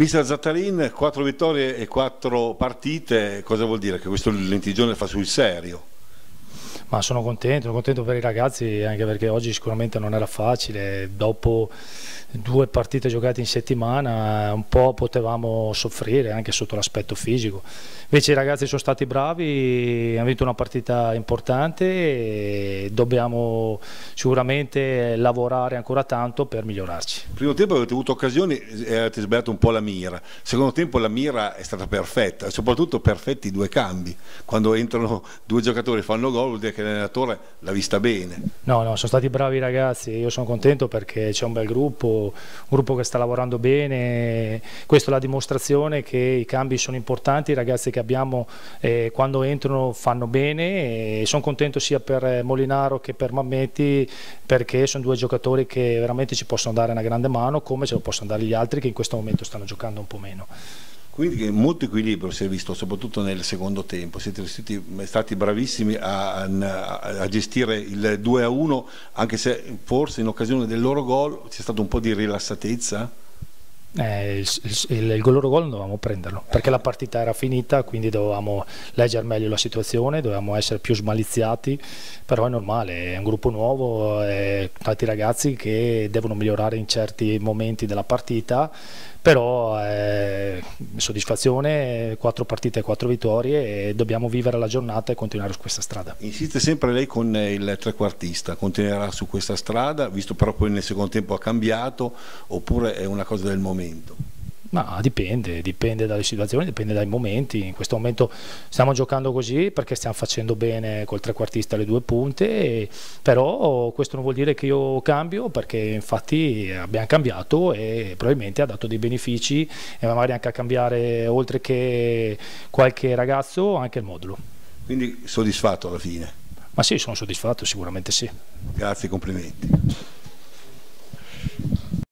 Mister Zattarin, quattro vittorie e quattro partite, cosa vuol dire? Che questo lentigione fa sul serio? Ma sono contento, sono contento per i ragazzi anche perché oggi sicuramente non era facile, dopo due partite giocate in settimana un po' potevamo soffrire anche sotto l'aspetto fisico. Invece i ragazzi sono stati bravi, hanno vinto una partita importante e dobbiamo sicuramente lavorare ancora tanto per migliorarci. Primo tempo avete avuto occasioni e eh, avete sbagliato un po' la mira, secondo tempo la mira è stata perfetta, soprattutto perfetti i due cambi, quando entrano due giocatori e fanno gol vuol dire che l'allenatore l'ha vista bene. No, no, sono stati bravi i ragazzi, io sono contento perché c'è un bel gruppo un gruppo che sta lavorando bene, questa è la dimostrazione che i cambi sono importanti, i ragazzi che abbiamo eh, quando entrano fanno bene e sono contento sia per eh, Molinaro che per Mammetti perché sono due giocatori che veramente ci possono dare una grande mano come ce lo possono dare gli altri che in questo momento stanno giocando un po' meno. Quindi molto equilibrio si è visto, soprattutto nel secondo tempo. Siete stati bravissimi a, a, a gestire il 2 a 1, anche se forse in occasione del loro gol c'è stato un po' di rilassatezza. Eh, il, il, il, loro gol non dovevamo prenderlo perché la partita era finita quindi dovevamo leggere meglio la situazione dovevamo essere più smaliziati però è normale, è un gruppo nuovo tanti ragazzi che devono migliorare in certi momenti della partita però eh, soddisfazione, quattro partite, e quattro vittorie e dobbiamo vivere la giornata e continuare su questa strada. Insiste sempre lei con eh, il trequartista, continuerà su questa strada, visto però poi nel secondo tempo ha cambiato oppure è una cosa del momento? Ma dipende, dipende dalle situazioni, dipende dai momenti. In questo momento stiamo giocando così perché stiamo facendo bene col trequartista le due punte, e, però questo non vuol dire che io cambio perché infatti abbiamo cambiato e probabilmente ha dato dei benefici e magari anche a cambiare oltre che qualche ragazzo anche il modulo. Quindi soddisfatto alla fine? Ma sì, sono soddisfatto, sicuramente sì. Grazie, complimenti.